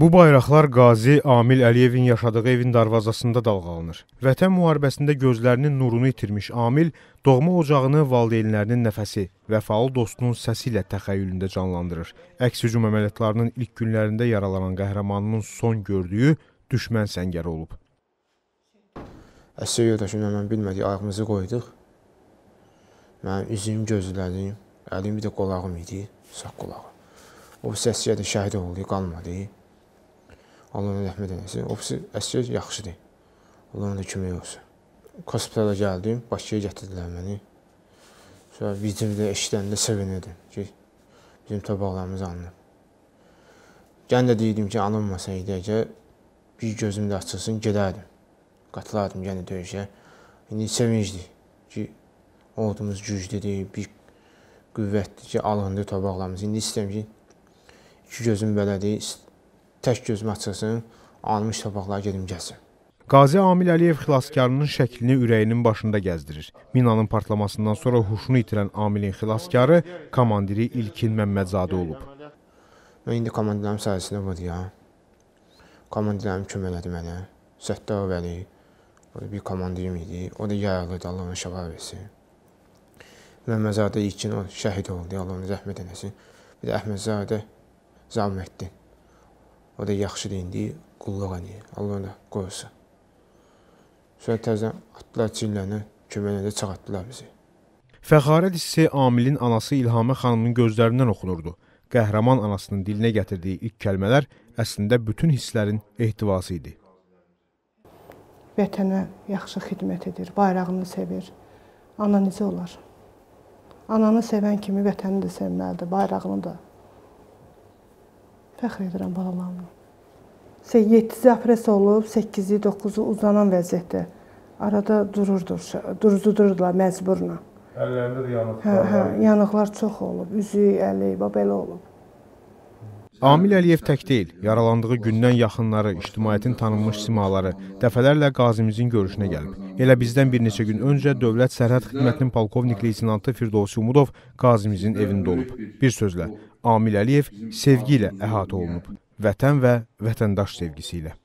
Bu bayraqlar Qazi Amil Əliyevin yaşadığı evin darvazasında dalğalanır. Vətən müharibəsində gözlərinin nurunu itirmiş Amil doğma ocağını valideynlərinin nəfəsi və faal dostunun səsi ilə təxəyyülündə canlandırır. Əks hücum əməliyyatlarının ilk günlərində yaralanan qəhrəmanının son gördüyü düşmən səngəri olub. Əsir yoldaşımla mən bilmədik, ayağımızı qoyduq. Mənim üzüm gözlədim, əlim bir də qulağım idi, sağ qulağım. O səs yedə şəhid oldu, qalmadı. Allah mənə rəhmət eləsin. Ofisi əsgər yaxşıdır. Allahın da köməyi olsun. Hospitala gəldim, Bakıya gətirdilər məni. Sonra vicimdə eşidəndə sevinirdim ki, bizim torpaqlarımız alınıb. Gən də deyirdim ki, alınmasaydı əgər bir gözümdə açılsın, gedərdim. Qatılardım yenə yəni döyüşə. İndi sevincdir ki, ordumuz güclüdür, bir qüvvətdir ki, alındı torpaqlarımız. İndi istəyirəm ki, iki gözüm belədir, tək gözüm açılsın, almış torpaqlara gedim gəlsin. Qazi Amil Əliyev xilaskarının şəklini ürəyinin başında gəzdirir. Minanın partlamasından sonra huşunu itirən Amilin xilaskarı komandiri İlkin Məmmədzadə olub. Mən indi komandirlərim sayəsində vuruyam. Komandirlərim kömək elədi mənə. Səttar Vəli, bir komandirim idi. O da yaralıydı, Allah ona şəfa versin. Məmmədzadə İlkin o şəhid oldu, Allah ona rəhmət eləsin. Bir də Əhmədzadə Zahmetdin. O da yaxşı deyindi, qulluq eləyə. Allah ona qoysa. Sonra təzədən atdılar çillənə, köməyinə də çağatdılar bizi. Fəxarət hissi Amilin anası İlhamə xanımın gözlərindən oxunurdu. Qəhrəman anasının dilinə gətirdiyi ilk kəlmələr əslində bütün hisslərin ehtivası idi. Vətənə yaxşı xidmət edir, bayrağını sevir. Ana necə olar? Ananı sevən kimi vətəni də sevməlidir, bayrağını da Fəxr edirəm balalarıma. 7-ci apress olub, 8-i, 9-u uzanan vəziyyətdə. Arada dururdur, duruzudurdular məcburla. Əllərində də yanıqlar. Hə, hə, yanıqlar çox olub. Üzü, əli, belə olub. Amil Əliyev tək deyil. Yaralandığı gündən yaxınları, ictimaiyyətin tanınmış simaları dəfələrlə qazimizin görüşünə gəlib. Elə bizdən bir neçə gün öncə Dövlət Sərhəd Xidmətinin polkovnik leytenantı Firdovsi Umudov Qazimizin evində olub. Bir sözlə, Amil Əliyev sevgi ilə əhatə olunub. Vətən və vətəndaş sevgisi ilə.